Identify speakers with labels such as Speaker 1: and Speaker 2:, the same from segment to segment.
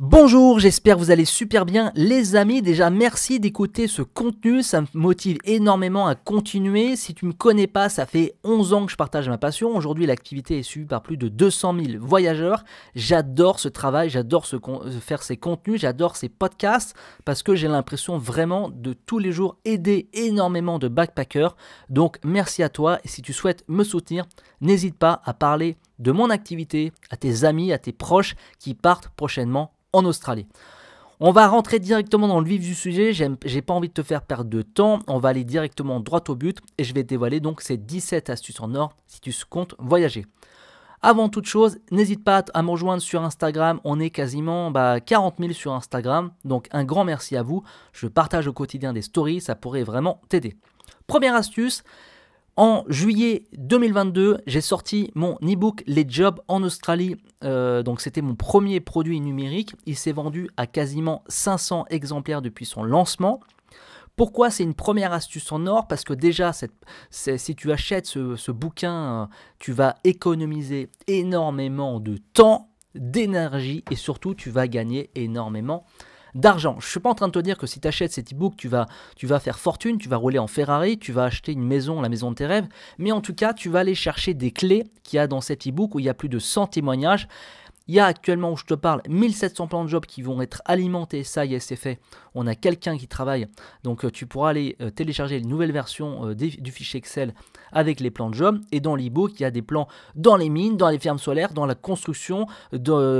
Speaker 1: Bonjour, j'espère que vous allez super bien les amis. Déjà merci d'écouter ce contenu, ça me motive énormément à continuer. Si tu me connais pas, ça fait 11 ans que je partage ma passion. Aujourd'hui, l'activité est suivie par plus de 200 000 voyageurs. J'adore ce travail, j'adore euh, faire ces contenus, j'adore ces podcasts parce que j'ai l'impression vraiment de tous les jours aider énormément de backpackers. Donc merci à toi et si tu souhaites me soutenir, n'hésite pas à parler de mon activité à tes amis, à tes proches qui partent prochainement en Australie. On va rentrer directement dans le vif du sujet, j'ai pas envie de te faire perdre de temps, on va aller directement droit au but et je vais dévoiler donc ces 17 astuces en or si tu comptes voyager. Avant toute chose, n'hésite pas à me rejoindre sur Instagram. On est quasiment 40 bah, 000 sur Instagram. Donc un grand merci à vous. Je partage au quotidien des stories, ça pourrait vraiment t'aider. Première astuce, en juillet 2022, j'ai sorti mon e-book Les Jobs en Australie. Euh, donc c'était mon premier produit numérique. Il s'est vendu à quasiment 500 exemplaires depuis son lancement. Pourquoi c'est une première astuce en or Parce que déjà, si tu achètes ce, ce bouquin, euh, tu vas économiser énormément de temps d'énergie et surtout tu vas gagner énormément d'argent. Je suis pas en train de te dire que si tu achètes cet e-book, tu vas, tu vas faire fortune, tu vas rouler en Ferrari, tu vas acheter une maison, la maison de tes rêves, mais en tout cas, tu vas aller chercher des clés qu'il y a dans cet e-book où il y a plus de 100 témoignages. Il y a actuellement où je te parle 1700 plans de job qui vont être alimentés, ça y est, c'est fait. On a quelqu'un qui travaille, donc euh, tu pourras aller euh, télécharger une nouvelle version euh, du fichier Excel avec les plans de job. Et dans l'e-book, il y a des plans dans les mines, dans les fermes solaires, dans la construction,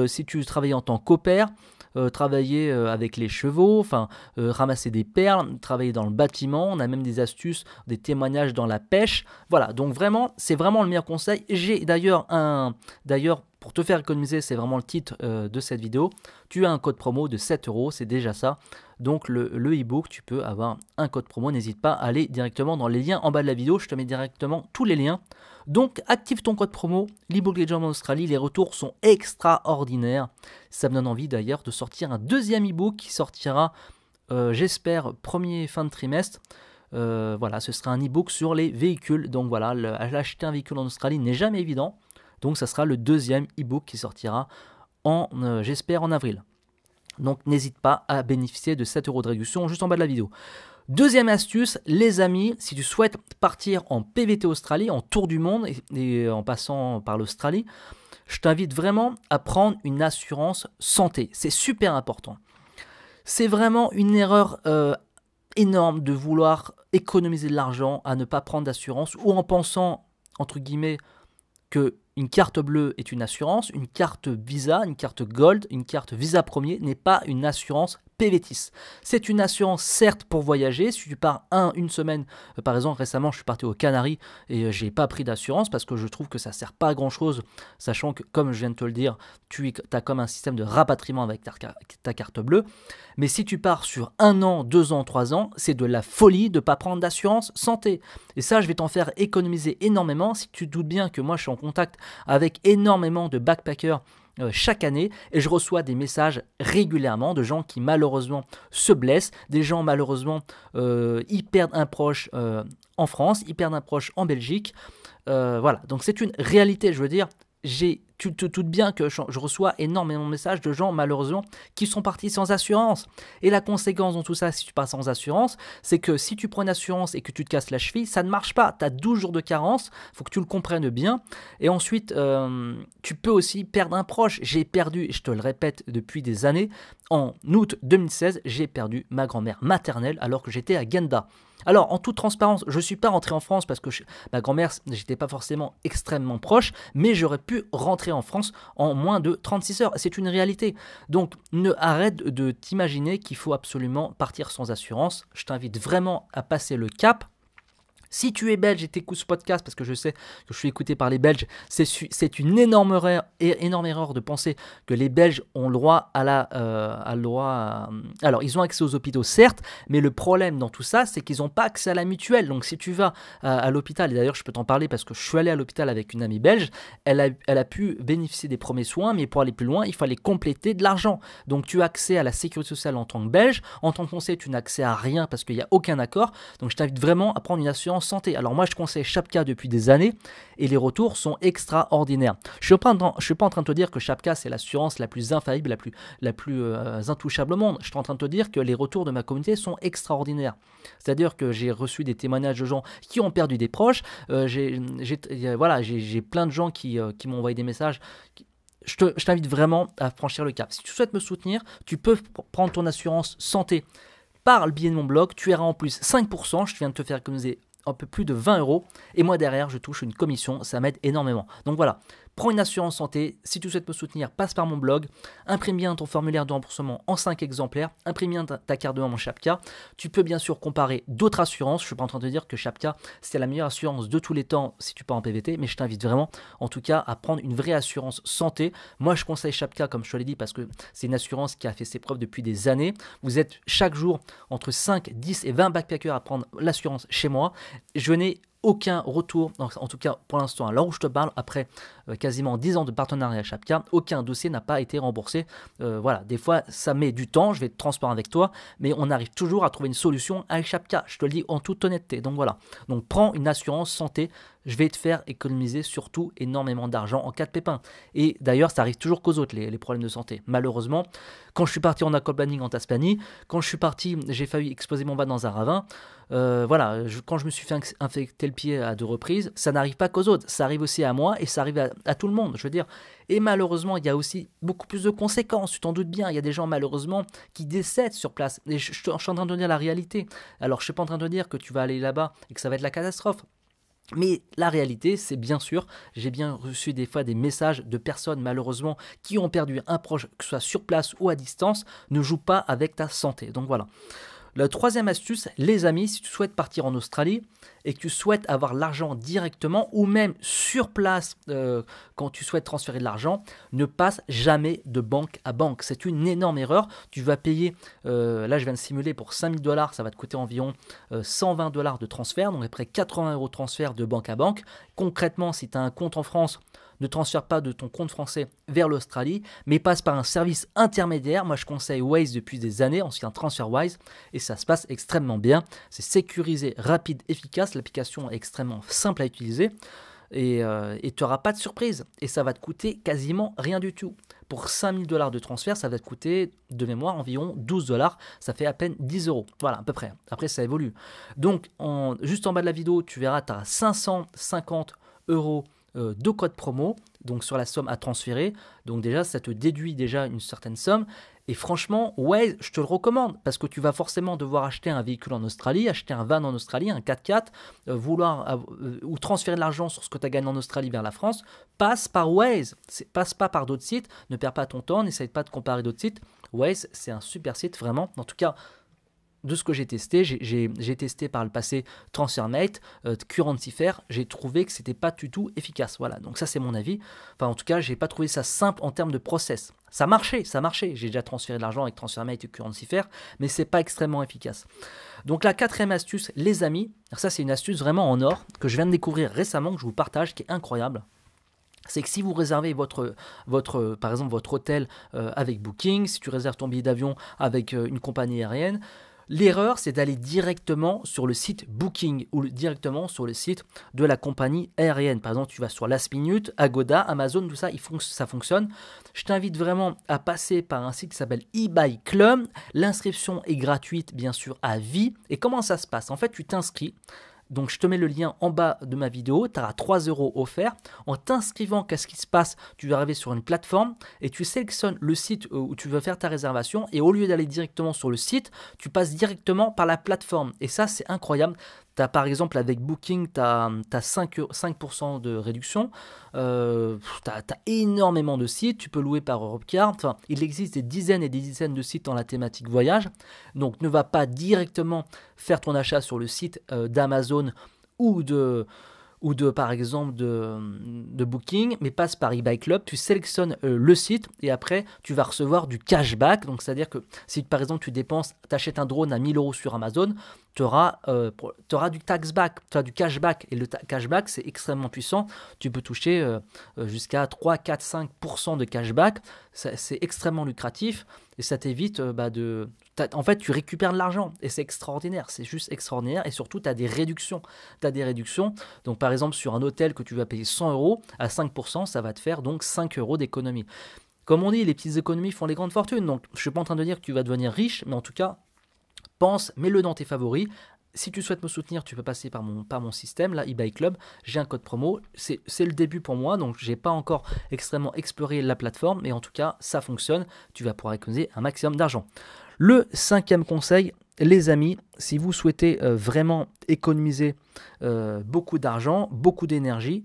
Speaker 1: si tu travailles en tant qu'opère, euh, travailler euh, avec les chevaux, enfin euh, ramasser des perles, travailler dans le bâtiment. On a même des astuces, des témoignages dans la pêche. Voilà, donc vraiment, c'est vraiment le meilleur conseil. J'ai d'ailleurs un, d'ailleurs pour te faire économiser, c'est vraiment le titre euh, de cette vidéo, tu as un code promo de 7 euros, c'est déjà ça. Donc le e-book, tu peux avoir un code promo, n'hésite pas à aller directement dans les liens en bas de la vidéo, je te mets directement tous les liens. Donc active ton code promo, l'e-book gens en Australie, les retours sont extraordinaires. Ça me donne envie d'ailleurs de sortir un deuxième e-book qui sortira, euh, j'espère, premier fin de trimestre. Euh, voilà, ce sera un e-book sur les véhicules. Donc voilà, le, acheter un véhicule en Australie n'est jamais évident. Donc ça sera le deuxième e-book qui sortira en, euh, j'espère, en avril. Donc n'hésite pas à bénéficier de 7 euros de réduction juste en bas de la vidéo. Deuxième astuce, les amis, si tu souhaites partir en PVT Australie, en tour du monde et, en passant par l'Australie, je t'invite vraiment à prendre une assurance santé. C'est super important. C'est vraiment une erreur euh, énorme de vouloir économiser de l'argent à ne pas prendre d'assurance ou en pensant, entre guillemets, que une carte bleue est une assurance, une carte Visa, une carte Gold, une carte Visa Premier n'est pas une assurance PVTIS. C'est une assurance certes pour voyager, si tu pars un, une semaine, euh, par exemple récemment je suis parti aux Canaries et je euh, j'ai pas pris d'assurance parce que je trouve que ça sert pas à grand chose, sachant que comme je viens de te le dire, tu as comme un système de rapatriement avec ta, carte bleue, mais si tu pars sur un an, deux ans, trois ans, c'est de la folie de pas prendre d'assurance santé. Et ça je vais t'en faire économiser énormément, si tu doutes bien que moi je suis en contact avec énormément de backpackers euh, chaque année et je reçois des messages régulièrement de gens qui malheureusement se blessent, des gens malheureusement y euh, perdent un proche euh, en France, y perdent un proche en Belgique. voilà, donc c'est une réalité, je veux dire, j'ai, tu te doutes bien que je, reçois énormément de messages de gens, malheureusement, qui sont partis sans assurance. Et la conséquence dans tout ça, si tu pars sans assurance, c'est que si tu prends une assurance et que tu te casses la cheville, ça ne marche pas. Tu as 12 jours de carence, faut que tu le comprennes bien. Et ensuite, euh, tu peux aussi perdre un proche. J'ai perdu, je te le répète depuis des années, en août 2016, j'ai perdu ma grand-mère maternelle alors que j'étais à Genda. Alors, en toute transparence, je ne suis pas rentré en France parce que ma grand-mère, j'étais pas forcément extrêmement proche, mais j'aurais pu rentrer en France en moins de 36 heures. C'est une réalité. Donc, ne arrête de t'imaginer qu'il faut absolument partir sans assurance. Je t'invite vraiment à passer le cap si tu es belge et t'écoutes ce podcast, parce que je sais que je suis écouté par les Belges, c'est une énorme erreur, énorme erreur de penser que les Belges ont le droit à la... Euh, à droit euh, Alors, ils ont accès aux hôpitaux, certes, mais le problème dans tout ça, c'est qu'ils n'ont pas accès à la mutuelle. Donc, si tu vas à, l'hôpital, et d'ailleurs, je peux t'en parler parce que je suis allé à l'hôpital avec une amie belge, elle a, elle a pu bénéficier des premiers soins, mais pour aller plus loin, il fallait compléter de l'argent. Donc, tu as accès à la sécurité sociale en tant que Belge. En tant que Français, tu n'as accès à rien parce qu'il n'y a aucun accord. Donc, je t'invite vraiment à prendre une assurance santé. Alors moi, je conseille Chapka depuis des années et les retours sont extraordinaires. Je ne suis pas en train de te dire que Chapka, c'est l'assurance la plus infaillible, la plus, la plus euh, intouchable au monde. Je suis en train de te dire que les retours de ma communauté sont extraordinaires. C'est-à-dire que j'ai reçu des témoignages de gens qui ont perdu des proches. Euh, j'ai euh, voilà, j'ai plein de gens qui, m'ont envoyé des messages. je t'invite vraiment à franchir le cap. Si tu souhaites me soutenir, tu peux prendre ton assurance santé par le biais de mon blog. Tu auras en plus 5%. Je viens de te faire économiser un peu plus de 20 euros. Et moi derrière, je touche une commission, ça m'aide énormément. Donc voilà, prends une assurance santé. Si tu souhaites me soutenir, passe par mon blog, imprime bien ton formulaire de remboursement en 5 exemplaires, imprime bien ta, carte de membre Chapka. Tu peux bien sûr comparer d'autres assurances. Je ne suis pas en train de dire que Chapka, c'est la meilleure assurance de tous les temps si tu pars en PVT, mais je t'invite vraiment, en tout cas, à prendre une vraie assurance santé. Moi, je conseille Chapka, comme je te l'ai dit, parce que c'est une assurance qui a fait ses preuves depuis des années. Vous êtes chaque jour entre 5, 10 et 20 backpackers à prendre l'assurance chez moi. Je n'ai aucun retour, en, tout cas pour l'instant, à où je te parle, après euh, quasiment 10 ans de partenariat Chapka, aucun dossier n'a pas été remboursé. Euh, voilà, des fois ça met du temps, je vais être transparent avec toi, mais on arrive toujours à trouver une solution avec Chapka, je te le dis en toute honnêteté. Donc voilà, donc prends une assurance santé, je vais te faire économiser surtout énormément d'argent en cas de pépin. Et d'ailleurs, ça arrive toujours qu'aux autres, les, problèmes de santé. Malheureusement, quand je suis parti en acrobatique en Tasmanie, quand je suis parti, j'ai failli exposer mon bas dans un ravin, euh, voilà, quand je me suis fait infecter le pied à deux reprises, ça n'arrive pas qu'aux autres, ça arrive aussi à moi et ça arrive à, tout le monde, je veux dire. Et malheureusement, il y a aussi beaucoup plus de conséquences, tu t'en doutes bien, il y a des gens malheureusement qui décèdent sur place. Et je, suis en train de dire la réalité. Alors, je ne suis pas en train de dire que tu vas aller là-bas et que ça va être la catastrophe. Mais la réalité, c'est bien sûr, j'ai bien reçu des fois des messages de personnes malheureusement qui ont perdu un proche, que ce soit sur place ou à distance, ne joue pas avec ta santé. Donc voilà. La troisième astuce, les amis, si tu souhaites partir en Australie et que tu souhaites avoir l'argent directement ou même sur place euh, quand tu souhaites transférer de l'argent, ne passe jamais de banque à banque. C'est une énorme erreur. Tu vas payer, euh, là je viens de simuler pour 5000 dollars, ça va te coûter environ 120 euh, dollars de transfert, donc près 80 euros de transfert de banque à banque. Concrètement, si tu as un compte en France, ne transfère pas de ton compte français vers l'Australie, mais passe par un service intermédiaire. Moi, je conseille Waze depuis des années, on un transfert Wise, et ça se passe extrêmement bien. C'est sécurisé, rapide, efficace. L'application est extrêmement simple à utiliser et euh, tu n'auras pas de surprise. Et ça va te coûter quasiment rien du tout. Pour 5000 dollars de transfert, ça va te coûter de mémoire environ 12 dollars. Ça fait à peine 10 euros. Voilà, à peu près. Après, ça évolue. Donc, en, juste en bas de la vidéo, tu verras, tu as 550 euros euh, deux codes promo donc sur la somme à transférer. Donc déjà, ça te déduit déjà une certaine somme. Et franchement, ouais, je te le recommande parce que tu vas forcément devoir acheter un véhicule en Australie, acheter un van en Australie, un 4x4, euh, vouloir euh, ou transférer de l'argent sur ce que tu as gagné en Australie vers la France. Passe par Waze, passe pas par d'autres sites, ne perds pas ton temps, n'essaye pas de comparer d'autres sites. Waze, c'est un super site vraiment. En tout cas, de ce que j'ai testé, j'ai testé par le passé TransferMate, euh, j'ai trouvé que c'était pas du tout efficace. Voilà, donc ça c'est mon avis. Enfin, en tout cas, j'ai pas trouvé ça simple en termes de process. Ça marchait, ça marchait. J'ai déjà transféré de l'argent avec TransferMate et Currencyfair, mais c'est pas extrêmement efficace. Donc la quatrième astuce, les amis, ça c'est une astuce vraiment en or que je viens de découvrir récemment, que je vous partage, qui est incroyable c'est que si vous réservez votre, votre, par exemple votre hôtel euh, avec Booking, si tu réserves ton billet d'avion avec euh, une compagnie aérienne, L'erreur, c'est d'aller directement sur le site Booking ou directement sur le site de la compagnie aérienne. Par exemple, tu vas sur Last Minute, Agoda, Amazon, tout ça, ça fonctionne. Je t'invite vraiment à passer par un site qui s'appelle eBay Club. L'inscription est gratuite, bien sûr, à vie. Et comment ça se passe En fait, tu t'inscris, donc je te mets le lien en bas de ma vidéo, tu auras 3 euros offerts. En t'inscrivant qu'à ce qui se passe, tu vas arriver sur une plateforme et tu sélectionnes le site euh, où tu veux faire ta réservation et au lieu d'aller directement sur le site, tu passes directement par la plateforme. Et ça c'est incroyable, par exemple avec Booking, tu as, 5, de réduction. Euh, tu as, énormément de sites. Tu peux louer par Europcar. il existe des dizaines et des dizaines de sites dans la thématique voyage. Donc ne va pas directement faire ton achat sur le site euh, d'Amazon ou de ou de par exemple de, booking, mais passe par eBay Club, tu sélectionnes euh, le site et après tu vas recevoir du cashback. Donc c'est-à-dire que si par exemple tu dépenses, achètes un drone à 1000 euros sur Amazon, tu auras, euh, auras, du tax back, du cashback. Et le cashback c'est extrêmement puissant, tu peux toucher euh, jusqu'à 3, 4, 5% de cashback, c'est extrêmement lucratif. Et ça t'évite euh, bah, de. En fait, tu récupères de l'argent et c'est extraordinaire. C'est juste extraordinaire. Et surtout, tu as des réductions. Tu as des réductions. Donc, par exemple, sur un hôtel que tu vas payer 100 euros, à 5%, ça va te faire donc 5 euros d'économie. Comme on dit, les petites économies font les grandes fortunes. Donc, je ne suis pas en train de dire que tu vas devenir riche, mais en tout cas, pense, mets-le dans tes favoris, si tu souhaites me soutenir, tu peux passer par mon, système, là, eBay Club. J'ai un code promo. C'est le début pour moi, donc n'ai pas encore extrêmement exploré la plateforme, mais en tout cas, ça fonctionne. Tu vas pouvoir économiser un maximum d'argent. Le cinquième conseil, les amis, si vous souhaitez euh, vraiment économiser euh, beaucoup d'argent, beaucoup d'énergie,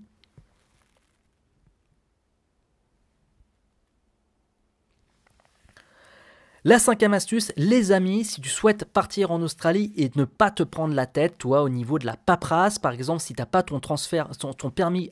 Speaker 1: La cinquième astuce, les amis, si tu souhaites partir en Australie et ne pas te prendre la tête, toi, au niveau de la paperasse, par exemple, si tu n'as pas ton transfert, ton, permis,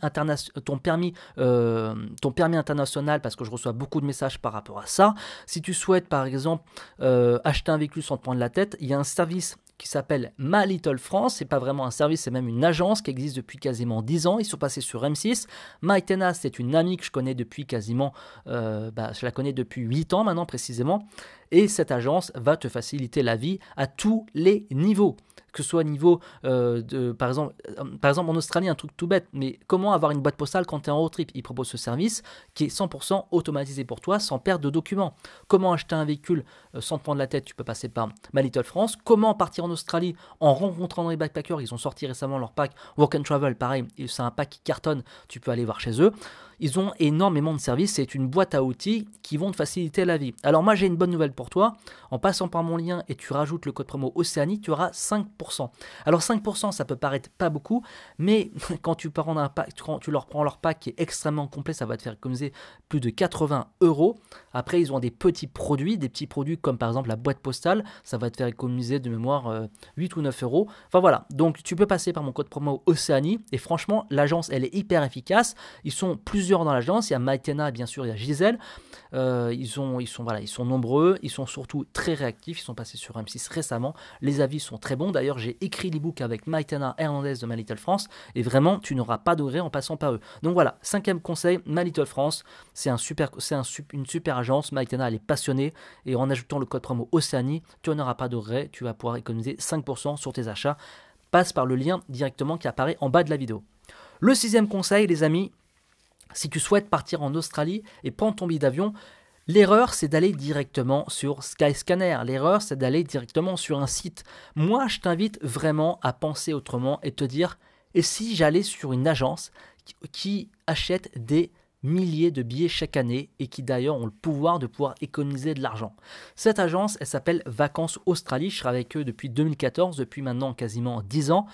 Speaker 1: ton, permis euh, ton permis international, parce que je reçois beaucoup de messages par rapport à ça, si tu souhaites, par exemple, euh, acheter un véhicule sans te prendre la tête, il y a un service qui s'appelle My Little France. C'est pas vraiment un service, c'est même une agence qui existe depuis quasiment 10 ans. Ils sont passés sur M6. Maïtena, c'est une amie que je connais depuis quasiment, euh, bah, je la connais depuis 8 ans maintenant précisément. Et cette agence va te faciliter la vie à tous les niveaux. Que ce soit niveau, euh, de, par, exemple, euh, par exemple en Australie, un truc tout bête, mais comment avoir une boîte postale quand tu es en road trip Ils proposent ce service qui est 100% automatisé pour toi sans perte de documents. Comment acheter un véhicule euh, sans te prendre la tête Tu peux passer par My Little France. Comment partir en Australie en rencontrant les backpackers Ils ont sorti récemment leur pack Work and Travel, pareil, c'est un pack qui cartonne, tu peux aller voir chez eux. Ils ont énormément de services, c'est une boîte à outils qui vont te faciliter la vie. Alors moi j'ai une bonne nouvelle pour toi, en passant par mon lien et tu rajoutes le code promo Océanie, tu auras 5%. Alors 5%, ça peut paraître pas beaucoup, mais quand tu, prends un pack, quand tu leur prends leur pack qui est extrêmement complet, ça va te faire économiser plus de 80 euros. Après, ils ont des petits produits, des petits produits comme par exemple la boîte postale, ça va te faire économiser de mémoire 8 euh, ou 9 euros. Enfin voilà, donc tu peux passer par mon code promo Océanie et franchement, l'agence, elle est hyper efficace. Ils sont plusieurs dans l'agence, il y a Maïtena, bien sûr, il y a Gisèle. Euh, ils, ont, ils, sont, voilà, ils sont nombreux, ils sont surtout très réactifs. Ils sont passés sur M6 récemment. Les avis sont très bons. D'ailleurs, j'ai écrit l'ebook avec Maïtana Hernandez de My Little France. Et vraiment, tu n'auras pas de en passant par eux. Donc voilà, cinquième conseil, My Little France. C'est un super, c'est une super agence. Maïtana, elle est passionnée. Et en ajoutant le code promo Océanie, tu n'auras pas de gré. Tu vas pouvoir économiser 5% sur tes achats. Passe par le lien directement qui apparaît en bas de la vidéo. Le sixième conseil, les amis, si tu souhaites partir en Australie et prendre ton billet d'avion, L'erreur, c'est d'aller directement sur Skyscanner. L'erreur, c'est d'aller directement sur un site. Moi, je t'invite vraiment à penser autrement et te dire, et si j'allais sur une agence qui achète des milliers de billets chaque année et qui d'ailleurs ont le pouvoir de pouvoir économiser de l'argent. Cette agence, elle s'appelle Vacances Australie, je serai avec eux depuis 2014, depuis maintenant quasiment 10 ans.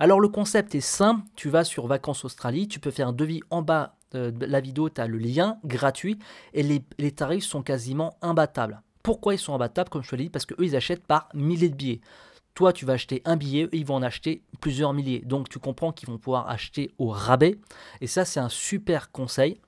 Speaker 1: Alors le concept est simple, tu vas sur Vacances Australie, tu peux faire un devis en bas euh, la vidéo, tu as le lien gratuit et les, tarifs sont quasiment imbattables. Pourquoi ils sont imbattables Comme je te l'ai dit, parce qu'eux, ils achètent par milliers de billets. Toi, tu vas acheter un billet, ils vont en acheter plusieurs milliers. Donc, tu comprends qu'ils vont pouvoir acheter au rabais. Et ça, c'est un super conseil.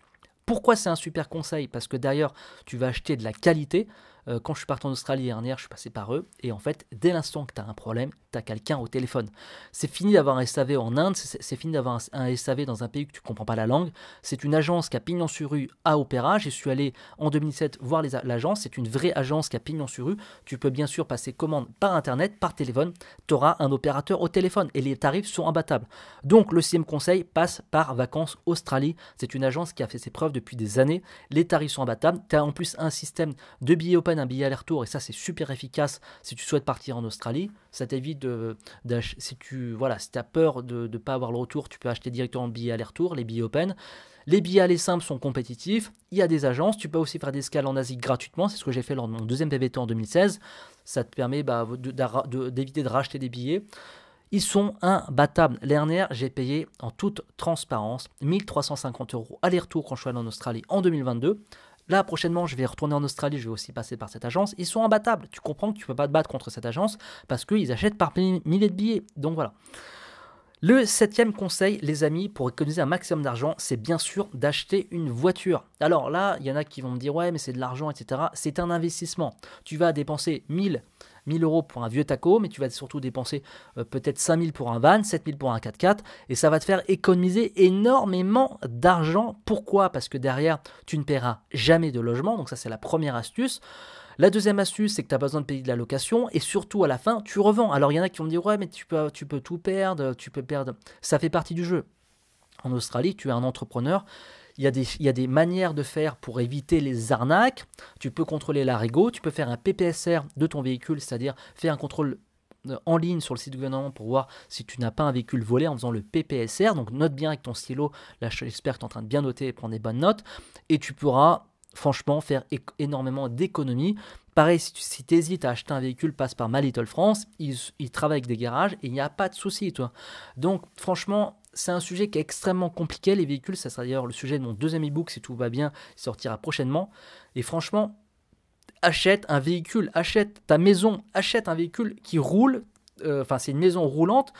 Speaker 1: Pourquoi c'est un super conseil Parce que d'ailleurs, tu vas acheter de la qualité. Euh, quand je suis parti en Australie l'année dernière, je suis passé par eux. Et en fait, dès l'instant que tu as un problème, tu as quelqu'un au téléphone. C'est fini d'avoir un SAV en Inde, c'est fini d'avoir un, SAV dans un pays que tu comprends pas la langue. C'est une agence qui a Pignon-sur-Rue à Opéra. J'y suis allé en 2007 voir l'agence. C'est une vraie agence qui a Pignon-sur-Rue. Tu peux bien sûr passer commande par Internet, par téléphone. Tu auras un opérateur au téléphone et les tarifs sont imbattables. Donc, le sixième conseil passe par Vacances Australie. C'est une agence qui a fait ses preuves depuis des années. Les tarifs sont imbattables. Tu as en plus un système de billets open un billet aller-retour et ça c'est super efficace si tu souhaites partir en Australie. Ça t'évite de, si tu voilà, si as peur de ne pas avoir le retour, tu peux acheter directement le billet aller-retour, les billets open. Les billets aller simples sont compétitifs. Il y a des agences. Tu peux aussi faire des escales en Asie gratuitement. C'est ce que j'ai fait lors de mon deuxième PVT en 2016. Ça te permet bah, d'éviter de, racheter des billets. Ils sont imbattables. dernière j'ai payé en toute transparence 1350 euros aller-retour quand je suis allé en Australie en 2022. Là, prochainement, je vais retourner en Australie, je vais aussi passer par cette agence. Ils sont imbattables. Tu comprends que tu ne peux pas te battre contre cette agence parce qu'ils achètent par milliers de billets. Donc voilà. Le septième conseil, les amis, pour économiser un maximum d'argent, c'est bien sûr d'acheter une voiture. Alors là, il y en a qui vont me dire, ouais, mais c'est de l'argent, etc. C'est un investissement. Tu vas dépenser 1000 1000 euros pour un vieux taco, mais tu vas surtout dépenser euh, peut-être 5000 pour un van, 7000 pour un 4x4, et ça va te faire économiser énormément d'argent. Pourquoi Parce que derrière, tu ne paieras jamais de logement, donc ça c'est la première astuce. La deuxième astuce, c'est que tu as besoin de payer de la location et surtout à la fin, tu revends. Alors il y en a qui vont me dire Ouais, mais tu peux, tu peux tout perdre, tu peux perdre. Ça fait partie du jeu. En Australie, tu es un entrepreneur il y, a des, manières de faire pour éviter les arnaques. Tu peux contrôler l'arigot, tu peux faire un PPSR de ton véhicule, c'est-à-dire faire un contrôle euh, en ligne sur le site du gouvernement pour voir si tu n'as pas un véhicule volé en faisant le PPSR. Donc note bien avec ton stylo, là j'espère que tu es en train de bien noter et prendre des bonnes notes. Et tu pourras franchement faire énormément d'économies. Pareil, si tu hésites à acheter un véhicule, passe par My Little France, ils, ils travaillent avec des garages et il n'y a pas de souci. Toi. Donc franchement, c'est un sujet qui est extrêmement compliqué, les véhicules. Ça sera d'ailleurs le sujet de mon deuxième e si tout va bien, il sortira prochainement. Et franchement, achète un véhicule, achète ta maison, achète un véhicule qui roule. Euh, enfin, c'est une maison roulante.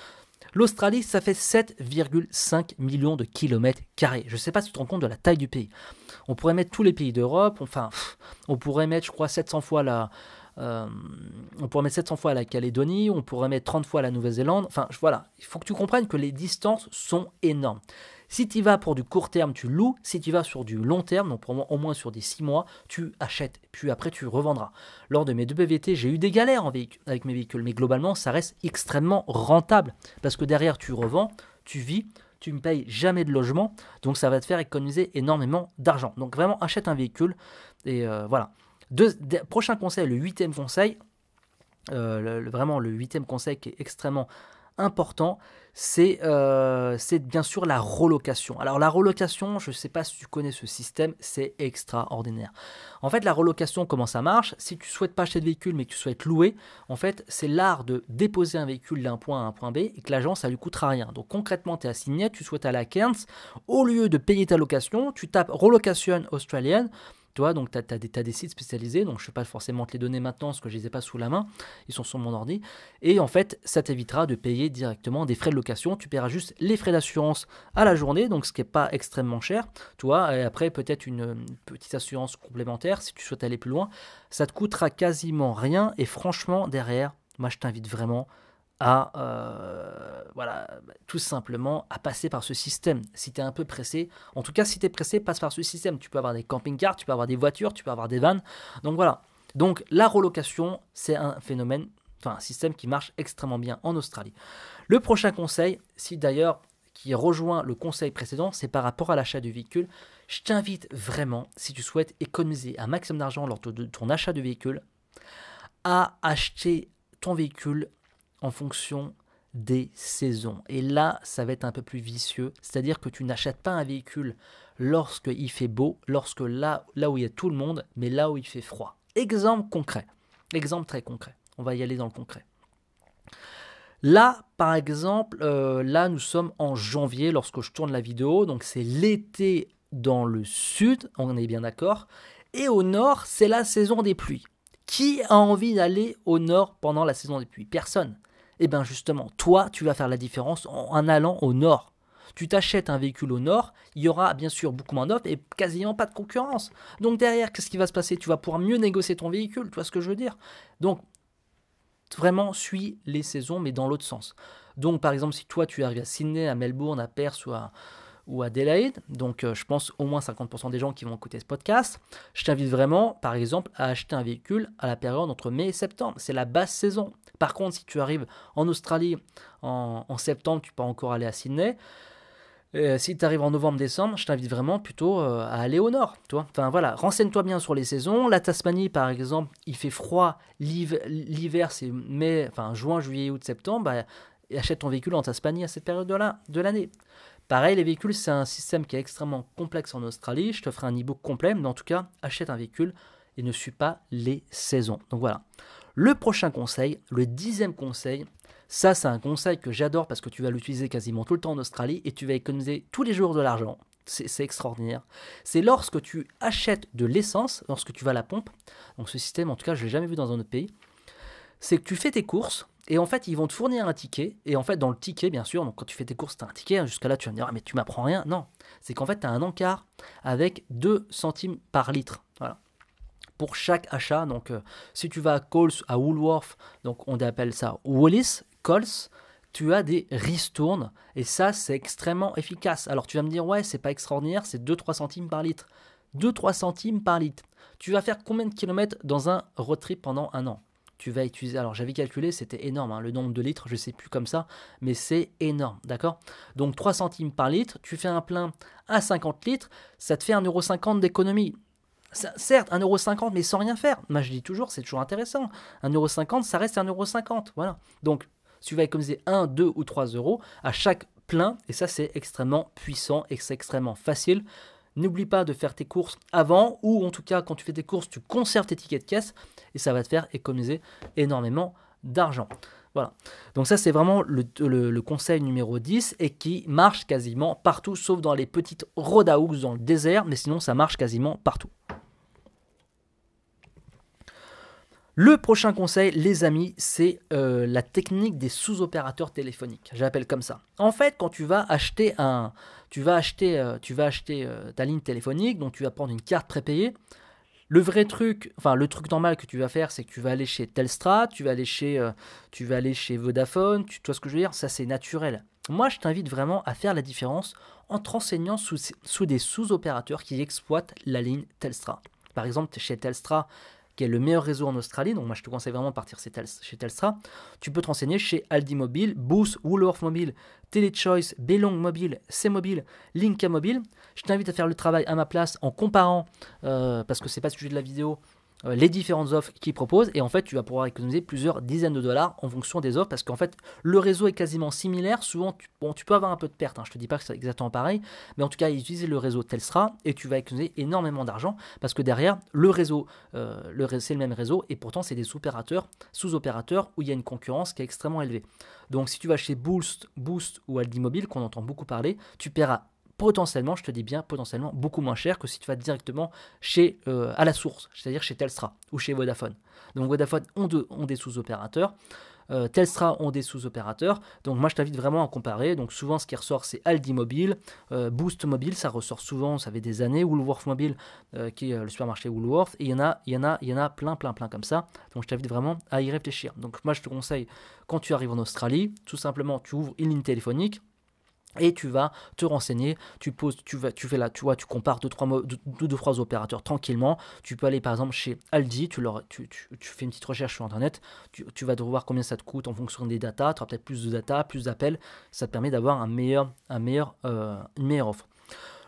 Speaker 1: L'Australie, ça fait 7,5 millions de kilomètres carrés. Je ne sais pas si tu te rends compte de la taille du pays. On pourrait mettre tous les pays d'Europe, enfin, on pourrait mettre, je crois, 700 fois la, euh, on pourrait mettre 700 fois à la Calédonie, on pourrait mettre 30 fois à la Nouvelle-Zélande. Enfin, voilà, il faut que tu comprennes que les distances sont énormes. Si tu vas pour du court terme, tu loues. Si tu vas sur du long terme, donc pour au moins sur des 6 mois, tu achètes. Puis après, tu revendras. Lors de mes deux BVT, j'ai eu des galères avec mes véhicules. Mais globalement, ça reste extrêmement rentable. Parce que derrière, tu revends, tu vis, tu ne payes jamais de logement. Donc ça va te faire économiser énormément d'argent. Donc vraiment, achète un véhicule. Et euh, voilà prochain conseil, le huitième conseil, euh, vraiment le huitième conseil qui est extrêmement important, c'est euh, bien sûr la relocation. Alors la relocation, je ne sais pas si tu connais ce système, c'est extraordinaire. En fait, la relocation, comment ça marche Si tu souhaites pas acheter de véhicule mais que tu souhaites louer, en fait, c'est l'art de déposer un véhicule d'un point à un point B et que l'agence, ça lui coûtera rien. Donc concrètement, tu es assigné, tu souhaites aller à Cairns, au lieu de payer ta location, tu tapes relocation australienne toi, donc tu as, des sites spécialisés, donc je ne sais pas forcément te les donner maintenant parce que je ne les ai pas sous la main, ils sont sur mon ordi. Et en fait, ça t'évitera de payer directement des frais de location. Tu paieras juste les frais d'assurance à la journée, donc ce qui n'est pas extrêmement cher. Toi, et après, peut-être une petite assurance complémentaire si tu souhaites aller plus loin. Ça te coûtera quasiment rien et franchement, derrière, moi je t'invite vraiment à euh, voilà tout simplement à passer par ce système si tu es un peu pressé en tout cas si tu es pressé passe par ce système tu peux avoir des camping-cars tu peux avoir des voitures tu peux avoir des vannes donc voilà donc la relocation c'est un phénomène enfin un système qui marche extrêmement bien en Australie le prochain conseil si d'ailleurs qui rejoint le conseil précédent, c'est par rapport à l'achat du véhicule. Je t'invite vraiment, si tu souhaites économiser un maximum d'argent lors de ton achat de véhicule, à acheter ton véhicule en fonction des saisons. Et là, ça va être un peu plus vicieux, c'est-à-dire que tu n'achètes pas un véhicule lorsque il fait beau, lorsque là, là où il y a tout le monde, mais là où il fait froid. Exemple concret, exemple très concret. On va y aller dans le concret. Là, par exemple, euh, là nous sommes en janvier lorsque je tourne la vidéo, donc c'est l'été dans le sud, on est bien d'accord, et au nord, c'est la saison des pluies. Qui a envie d'aller au nord pendant la saison des pluies Personne. Eh bien justement, toi, tu vas faire la différence en allant au nord. Tu t'achètes un véhicule au nord, il y aura bien sûr beaucoup moins d'offres et quasiment pas de concurrence. Donc derrière, qu'est-ce qui va se passer Tu vas pouvoir mieux négocier ton véhicule, tu vois ce que je veux dire Donc vraiment, suis les saisons, mais dans l'autre sens. Donc par exemple, si toi tu arrives à Sydney, à Melbourne, à Perth ou à, ou Adelaide, Donc euh, je pense au moins 50% des gens qui vont écouter ce podcast. Je t'invite vraiment, par exemple, à acheter un véhicule à la période entre mai et septembre. C'est la basse saison. Par contre, si tu arrives en Australie en, septembre, tu peux encore aller à Sydney. Euh, si tu arrives en novembre-décembre, je t'invite vraiment plutôt euh, à aller au nord. Toi. Enfin voilà, renseigne-toi bien sur les saisons. La Tasmanie, par exemple, il fait froid. L'hiver, c'est mai, enfin juin, juillet, août, septembre. Bah, achète ton véhicule en Tasmanie à cette période de l'année. Pareil, les véhicules, c'est un système qui est extrêmement complexe en Australie. Je te ferai un e-book complet, mais en tout cas, achète un véhicule et ne suis pas les saisons. Donc voilà. Le prochain conseil, le dixième conseil, ça c'est un conseil que j'adore parce que tu vas l'utiliser quasiment tout le temps en Australie et tu vas économiser tous les jours de l'argent. C'est extraordinaire. C'est lorsque tu achètes de l'essence, lorsque tu vas à la pompe, donc ce système en tout cas je ne l'ai jamais vu dans un autre pays, c'est que tu fais tes courses, et en fait, ils vont te fournir un ticket. Et en fait, dans le ticket, bien sûr, donc quand tu fais tes courses, tu as un ticket. Hein, jusqu'à là, tu vas me dire, ah, mais tu m'apprends rien. Non, c'est qu'en fait, tu as un encart avec 2 centimes par litre. Voilà. Pour chaque achat, donc euh, si tu vas à Coles, à Woolworth, donc on appelle ça Wallis, Coles, tu as des ristournes. Et ça, c'est extrêmement efficace. Alors tu vas me dire, ouais, c'est pas extraordinaire, c'est 2-3 centimes par litre. 2-3 centimes par litre. Tu vas faire combien de kilomètres dans un road trip pendant un an tu vas utiliser. Alors j'avais calculé, c'était énorme, hein, le nombre de litres, je sais plus comme ça, mais c'est énorme, d'accord Donc 3 centimes par litre, tu fais un plein à 50 litres, ça te fait 1,50€ d'économie. Certes, 1,50€, mais sans rien faire. Moi, je dis toujours, c'est toujours intéressant. 1,50€, ça reste 1,50€. Voilà. Donc, tu vas économiser 1, 2 ou 3 euros à chaque plein. Et ça, c'est extrêmement puissant et c'est extrêmement facile. N'oublie pas de faire tes courses avant ou en tout cas quand tu fais tes courses, tu conserves tes tickets de caisse et ça va te faire économiser énormément d'argent. Voilà. Donc ça, c'est vraiment le, conseil numéro 10 et qui marche quasiment partout, sauf dans les petites roadhouses dans le désert, mais sinon ça marche quasiment partout. Le prochain conseil, les amis, c'est euh, la technique des sous-opérateurs téléphoniques. J'appelle comme ça. En fait, quand tu vas acheter un, tu vas acheter, euh, tu vas acheter euh, ta ligne téléphonique, donc tu vas prendre une carte prépayée. Le vrai truc, enfin le truc normal que tu vas faire, c'est que tu vas aller chez Telstra, tu vas aller chez, euh, tu vas aller chez Vodafone, tu, vois ce que je veux dire Ça c'est naturel. Moi, je t'invite vraiment à faire la différence en te sous, sous des sous-opérateurs qui exploitent la ligne Telstra. Par exemple, chez Telstra, qui est le meilleur réseau en Australie. Donc moi je te conseille vraiment de partir chez Telstra. Tu peux te renseigner chez Aldi Mobile, Boost, Woolworth Mobile, Telechoice, Belong Mobile, C-Mobile, Linka Mobile. Je t'invite à faire le travail à ma place en comparant, euh, parce que c'est pas le sujet de la vidéo, euh, les différentes offres qu'ils proposent et en fait tu vas pouvoir économiser plusieurs dizaines de dollars en fonction des offres parce qu'en fait le réseau est quasiment similaire souvent tu, tu peux avoir un peu de perte hein. je te dis pas que c'est exactement pareil mais en tout cas utiliser le réseau Telstra et tu vas économiser énormément d'argent parce que derrière le réseau euh, le c'est le même réseau et pourtant c'est des sous-opérateurs sous-opérateurs où il y a une concurrence qui est extrêmement élevée donc si tu vas chez Boost, Boost ou Aldi Mobile qu'on entend beaucoup parler tu paieras potentiellement, je te dis bien potentiellement, beaucoup moins cher que si tu vas directement chez, euh, à la source, c'est-à-dire chez Telstra ou chez Vodafone. Donc Vodafone ont, des sous-opérateurs. Euh, Telstra ont des sous-opérateurs, donc moi je t'invite vraiment à comparer. Donc souvent ce qui ressort c'est Aldi Mobile, euh, Boost Mobile, ça ressort souvent, ça fait des années, Woolworth Mobile qui est le supermarché Woolworth, et il y en a, il y en a, il y en a plein, plein, plein comme ça. Donc je t'invite vraiment à y réfléchir. Donc moi je te conseille quand tu arrives en Australie, tout simplement tu ouvres une ligne téléphonique, et tu vas te renseigner, tu poses, tu vas, tu fais là, tu tu compares deux trois, trois opérateurs tranquillement. Tu peux aller par exemple chez Aldi, tu fais une petite recherche sur internet, tu, vas devoir voir combien ça te coûte en fonction des datas. Tu auras peut-être plus de data, plus d'appels, ça te permet d'avoir un meilleur, euh, une meilleure offre.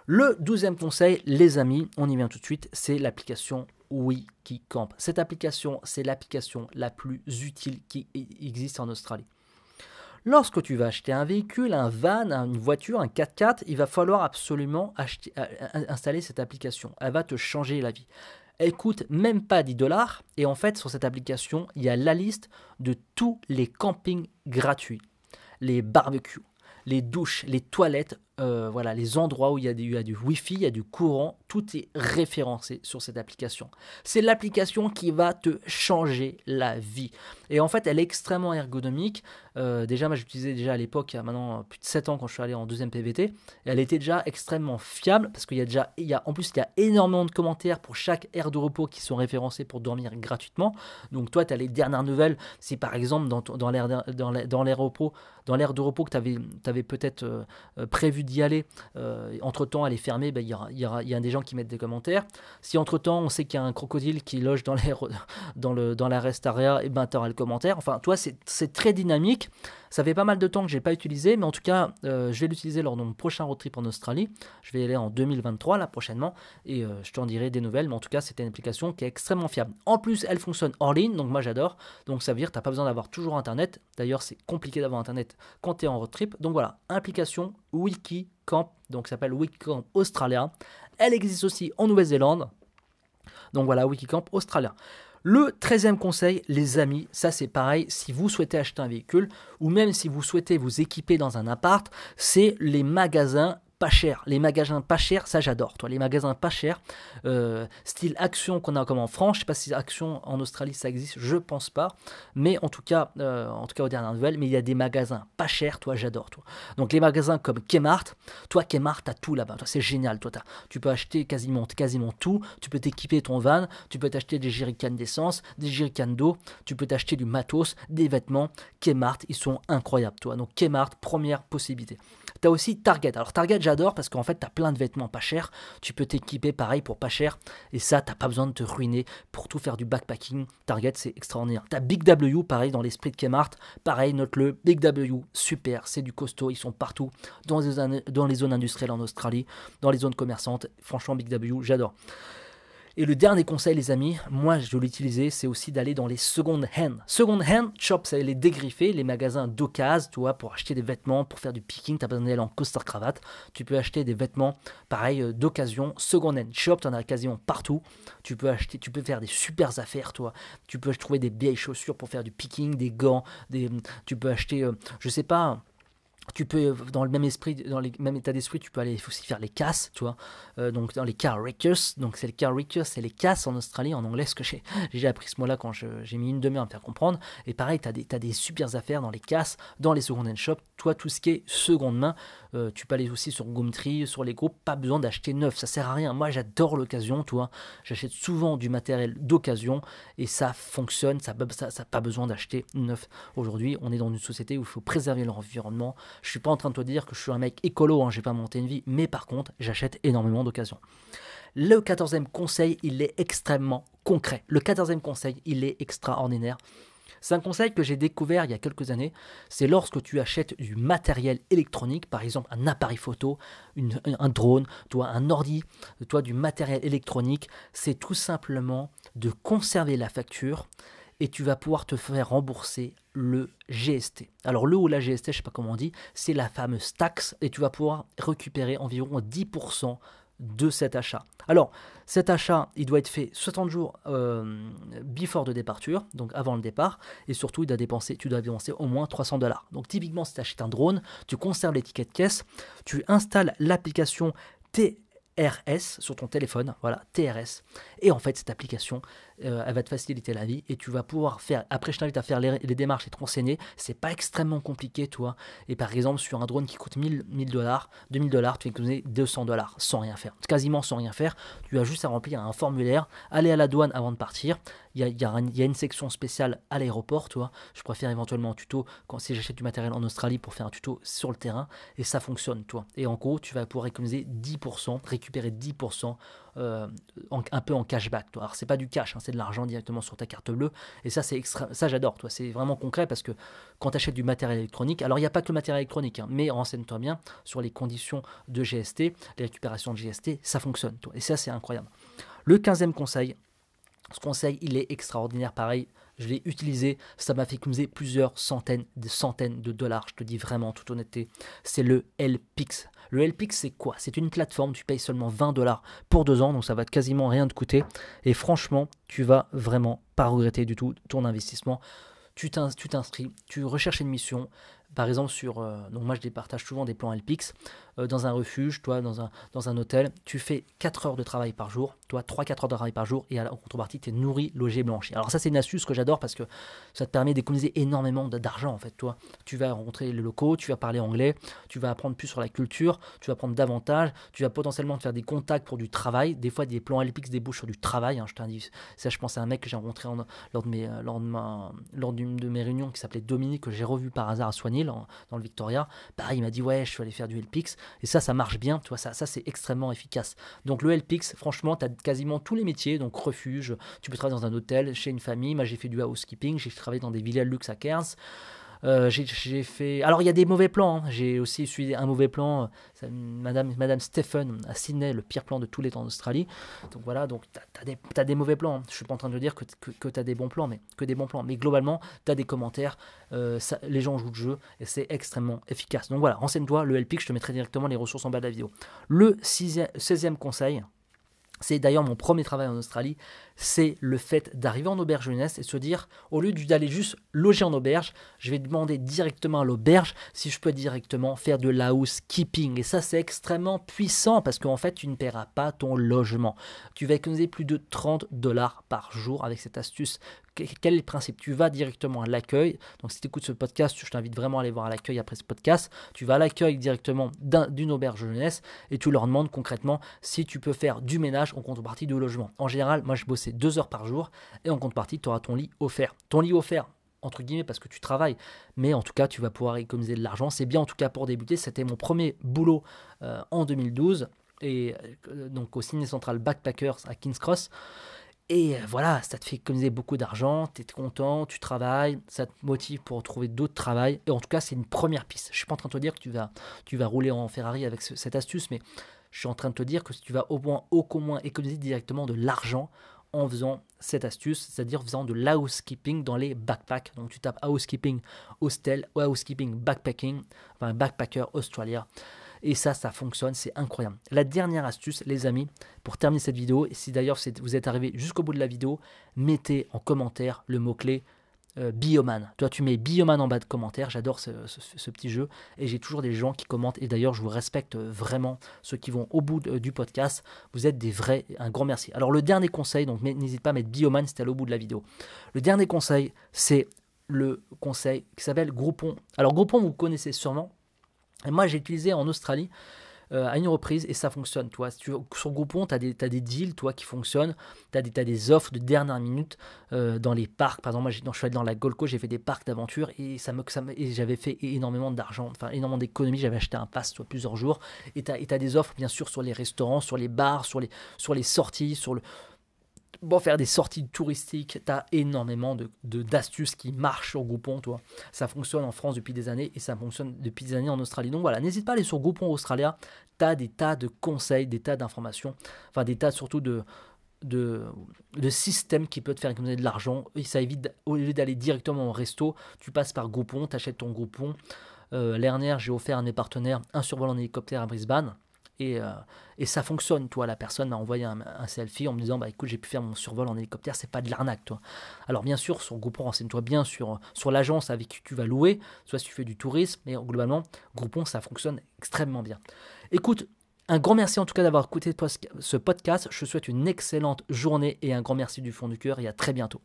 Speaker 1: Le douzième conseil, les amis, on y vient tout de suite, c'est l'application Wikicamp. Cette application, c'est l'application la plus utile qui existe en Australie. Lorsque tu vas acheter un véhicule, un van, une voiture, un 4x4, il va falloir absolument euh, installer cette application. Elle va te changer la vie. Elle coûte même pas 10 dollars et en fait sur cette application, il y a la liste de tous les campings gratuits, les barbecues, les douches, les toilettes, euh, voilà, les endroits où il y, a du, wifi il y a du courant, tout est référencé sur cette application. C'est l'application qui va te changer la vie. Et en fait, elle est extrêmement ergonomique. Euh, déjà, moi, j'utilisais déjà à l'époque, il y a maintenant plus de 7 ans quand je suis allé en deuxième PVT, elle était déjà extrêmement fiable parce qu'il y a déjà, il en plus, il y a énormément de commentaires pour chaque aire de repos qui sont référencés pour dormir gratuitement. Donc, toi, tu as les dernières nouvelles. Si par exemple, dans, dans l'aire de repos, dans l'aire de repos que tu avais, peut-être euh, prévu d'y aller, euh, entre-temps elle est fermée, ben, il y, y, y, a des gens qui mettent des commentaires. Si entre-temps on sait qu'il y a un crocodile qui loge dans, les, dans, le, dans la area, et eh ben tu auras le commentaire. Enfin, toi, c'est très dynamique. Ça fait pas mal de temps que je n'ai pas utilisé, mais en tout cas, euh, je vais l'utiliser lors de mon prochain road trip en Australie. Je vais y aller en 2023 là prochainement et euh, je t'en dirai des nouvelles. Mais en tout cas, c'était une application qui est extrêmement fiable. En plus, elle fonctionne hors ligne, donc moi j'adore. Donc ça veut dire que n'as pas besoin d'avoir toujours internet. D'ailleurs, c'est compliqué d'avoir internet quand tu es en road trip. Donc voilà, application Wikicamp. Donc, donc s'appelle Wikicamp Australia. Elle existe aussi en Nouvelle-Zélande. Donc voilà, Wikicamp australien. Le 13e conseil, les amis, ça c'est pareil, si vous souhaitez acheter un véhicule ou même si vous souhaitez vous équiper dans un appart, c'est les magasins pas cher. Les magasins pas chers, ça j'adore. Toi, les magasins pas chers, euh, style Action qu'on a comme en France. Je sais pas si Action en Australie ça existe, je pense pas. Mais en tout cas, euh, en tout cas aux dernières nouvelles, mais il y a des magasins pas chers. Toi, j'adore. Toi. Donc les magasins comme Kmart, toi Kmart, as tout là-bas. c'est génial. Toi, tu peux acheter quasiment, quasiment tout. Tu peux t'équiper ton van. Tu peux t'acheter des jerrycans d'essence, des jerrycans d'eau. Tu peux t'acheter du matos, des vêtements. Kmart, ils sont incroyables. Toi, donc Kmart, première possibilité. as aussi Target. Alors Target, j'adore parce qu'en fait, tu as plein de vêtements pas chers. Tu peux t'équiper pareil pour pas cher. Et ça, t'as pas besoin de te ruiner pour tout faire du backpacking. Target, c'est extraordinaire. Ta Big W, pareil, dans l'esprit de Kmart. Pareil, note-le. Big W, super. C'est du costaud. Ils sont partout. Dans les, dans les zones industrielles en Australie, dans les zones commerçantes. Franchement, Big W, j'adore. Et le dernier conseil, les amis, moi je l'utilisais, c'est aussi d'aller dans les second hand. Second hand shop, c'est les dégriffer, les magasins d'occasion, tu vois, pour acheter des vêtements, pour faire du picking, t'as besoin d'aller en coaster cravate. Tu peux acheter des vêtements, pareil, euh, d'occasion. Second hand shop, en as quasiment partout. Tu peux acheter, tu peux faire des super affaires, toi. Tu peux trouver des belles chaussures pour faire du picking, des gants, des, tu peux acheter, euh, je sais pas, tu peux dans le même esprit dans le même état d'esprit tu peux aller aussi faire les casses tu vois euh, donc dans les car donc c'est le car c'est les casses en Australie en anglais ce que j'ai j'ai appris ce mois là quand j'ai mis une demi-heure à me faire comprendre et pareil t'as des as des super affaires dans les casses dans les second hand shops toi tout ce qui est seconde main euh, tu peux aller aussi sur Gumtree sur les groupes pas besoin d'acheter neuf ça sert à rien moi j'adore l'occasion tu vois j'achète souvent du matériel d'occasion et ça fonctionne ça ça, pas besoin d'acheter neuf aujourd'hui on est dans une société où il faut préserver l'environnement je suis pas en train de te dire que je suis un mec écolo, je hein, j'ai pas monté une vie, mais par contre, j'achète énormément d'occasions. Le quatorzième conseil, il est extrêmement concret. Le quatorzième conseil, il est extraordinaire. C'est un conseil que j'ai découvert il y a quelques années. C'est lorsque tu achètes du matériel électronique, par exemple un appareil photo, un drone, toi un ordi, toi du matériel électronique, c'est tout simplement de conserver la facture et tu vas pouvoir te faire rembourser le GST. Alors le ou la GST, je ne sais pas comment on dit, c'est la fameuse taxe et tu vas pouvoir récupérer environ 10% de cet achat. Alors cet achat, il doit être fait 60 jours euh, before de départure, donc avant le départ, et surtout il doit dépenser, tu dois dépenser au moins 300 dollars. Donc typiquement si tu achètes un drone, tu conserves l'étiquette caisse, tu installes l'application TRS sur ton téléphone, voilà, TRS, et en fait cette application euh, elle va te faciliter la vie et tu vas pouvoir faire. Après, je t'invite à faire les, démarches et te renseigner. C'est pas extrêmement compliqué, toi. Et par exemple, sur un drone qui coûte 1000 dollars, 2000 dollars, tu vas économiser 200 dollars sans rien faire, quasiment sans rien faire. Tu as juste à remplir un formulaire, aller à la douane avant de partir. Il y a, y a, une section spéciale à l'aéroport, toi. Je préfère éventuellement un tuto quand si j'achète du matériel en Australie pour faire un tuto sur le terrain et ça fonctionne, toi. Et en gros, tu vas pouvoir économiser 10%, récupérer 10% euh, un peu en cashback. Toi. Alors c'est pas du cash, hein, c'est de l'argent directement sur ta carte bleue. Et ça c'est ça j'adore. Toi, c'est vraiment concret parce que quand tu achètes du matériel électronique, alors il n'y a pas que le matériel électronique, hein, mais renseigne-toi bien sur les conditions de GST, les récupérations de GST, ça fonctionne. Et ça c'est incroyable. Le quinzième conseil, ce conseil il est extraordinaire, pareil je l'ai utilisé, ça m'a fait économiser plusieurs centaines, de centaines de dollars, je te dis vraiment tout toute honnêteté. C'est le LPix. Le LPix, c'est quoi C'est une plateforme, tu payes seulement 20 dollars pour deux ans, donc ça va quasiment rien te coûter. Et franchement, tu vas vraiment pas regretter du tout ton investissement. Tu t'inscris, tu recherches une mission, par exemple, sur, euh, donc moi je partage souvent des plans Alpix euh, dans un refuge, toi dans un, dans un hôtel, tu fais 4 heures de travail par jour, toi 3-4 heures de travail par jour, et en contrepartie, tu es nourri, logé, blanchi. Alors ça c'est une astuce que j'adore parce que ça te permet d'économiser énormément d'argent en fait. Toi, tu vas rencontrer les locaux, tu vas parler anglais, tu vas apprendre plus sur la culture, tu vas apprendre davantage, tu vas potentiellement te faire des contacts pour du travail. Des fois, des plans Alpix débouchent sur du travail, hein, je t'indique. Ça, je pense à un mec que j'ai rencontré lors, de mes, euh, de lors d'une de mes réunions qui s'appelait Dominique, que j'ai revu par hasard à soigner dans le Victoria, bah, il m'a dit ouais, je suis allé faire du LPX et ça, ça marche bien, tu vois, ça, ça c'est extrêmement efficace. Donc le LPX, franchement, tu as quasiment tous les métiers, donc refuge, tu peux travailler dans un hôtel, chez une famille, moi j'ai fait du housekeeping, j'ai travaillé dans des villas luxe à Cairns. Euh, j'ai fait. Alors, il y a des mauvais plans. Hein. J'ai aussi suivi un mauvais plan. Euh, madame, Madame Stephen à Sydney, le pire plan de tous les temps d'Australie. Donc voilà, donc tu as, des mauvais plans. Hein. Je suis pas en train de dire que, que, tu des bons plans, mais que des bons plans. Mais globalement, t'as des commentaires. Euh, les gens jouent le jeu et c'est extrêmement efficace. Donc voilà, renseigne-toi. Le LPIC, je te mettrai directement les ressources en bas de la vidéo. Le 16e conseil. C'est d'ailleurs mon premier travail en Australie, c'est le fait d'arriver en auberge jeunesse et se dire, au lieu d'aller juste loger en auberge, je vais demander directement à l'auberge si je peux directement faire de la housekeeping. Et ça, c'est extrêmement puissant parce qu'en fait, tu ne paieras pas ton logement. Tu vas économiser plus de 30 dollars par jour avec cette astuce quel est le principe Tu vas directement à l'accueil. Donc, si tu écoutes ce podcast, je t'invite vraiment à aller voir à l'accueil après ce podcast. Tu vas à l'accueil directement d'une auberge jeunesse et tu leur demandes concrètement si tu peux faire du ménage en contrepartie du logement. En général, moi, je bossais deux heures par jour et en contrepartie, tu auras ton lit offert. Ton lit offert, entre guillemets parce que tu travailles, mais en tout cas tu vas pouvoir économiser de l'argent. C'est bien en tout cas pour débuter. C'était mon premier boulot euh, en 2012 et euh, donc au Ciné Central Backpackers à Kings Cross. Et euh, voilà, ça te fait économiser beaucoup d'argent, tu es content, tu travailles, ça te motive pour trouver d'autres travail. Et en tout cas, c'est une première piste. Je suis pas en train de te dire que tu vas, tu vas rouler en Ferrari avec cette astuce, mais je suis en train de te dire que tu vas au moins, au moins économiser directement de l'argent en faisant cette astuce, c'est-à-dire faisant de l'housekeeping dans les backpacks. Donc tu tapes housekeeping, hostel, housekeeping, backpacking, enfin backpacker, Australia. Et ça, ça fonctionne, c'est incroyable. La dernière astuce, les amis, pour terminer cette vidéo, et si d'ailleurs vous êtes arrivé jusqu'au bout de la vidéo, mettez en commentaire le mot-clé euh, Bioman. Toi, tu mets Bioman en bas de commentaire. J'adore ce, petit jeu et j'ai toujours des gens qui commentent. Et d'ailleurs, je vous respecte euh, vraiment ceux qui vont au bout du podcast. Vous êtes des vrais. Un grand merci. Alors, le dernier conseil, donc n'hésite pas à mettre Bioman si tu au bout de la vidéo. Le dernier conseil, c'est le conseil qui s'appelle Groupon. Alors, Groupon, vous connaissez sûrement moi, j'ai utilisé en Australie euh, à une reprise et ça fonctionne. Toi. sur Groupon, tu as, des deals toi, qui fonctionnent, tu as, des offres de dernière minute euh, dans les parcs. Par exemple, moi, je suis allé dans la Golco, j'ai fait des parcs d'aventure et, ça me, ça et j'avais fait énormément d'argent, enfin énormément d'économies. J'avais acheté un pass plusieurs jours et tu as, des offres, bien sûr, sur les restaurants, sur les bars, sur les, sur les sorties, sur le, bon, faire des sorties touristiques, tu as énormément de, d'astuces qui marchent sur Groupon, toi. Ça fonctionne en France depuis des années et ça fonctionne depuis des années en Australie. Donc voilà, n'hésite pas à aller sur Groupon Australia, tu as des tas de conseils, des tas d'informations, enfin des tas surtout de, de, système qui peut te faire économiser de l'argent. Et ça évite, au lieu d'aller directement au resto, tu passes par Groupon, tu achètes ton Groupon. Euh, L'année dernière, j'ai offert à mes partenaires un survol en hélicoptère à Brisbane. Euh, et, ça fonctionne, toi. La personne m'a envoyé un, selfie en me disant, bah écoute, j'ai pu faire mon survol en hélicoptère, c'est pas de l'arnaque, toi. Alors bien sûr, sur Groupon, renseigne-toi bien sur, sur l'agence avec qui tu vas louer, soit si tu fais du tourisme, mais globalement, Groupon, ça fonctionne extrêmement bien. Écoute, un grand merci en tout cas d'avoir écouté ce podcast. Je te souhaite une excellente journée et un grand merci du fond du cœur et à très bientôt.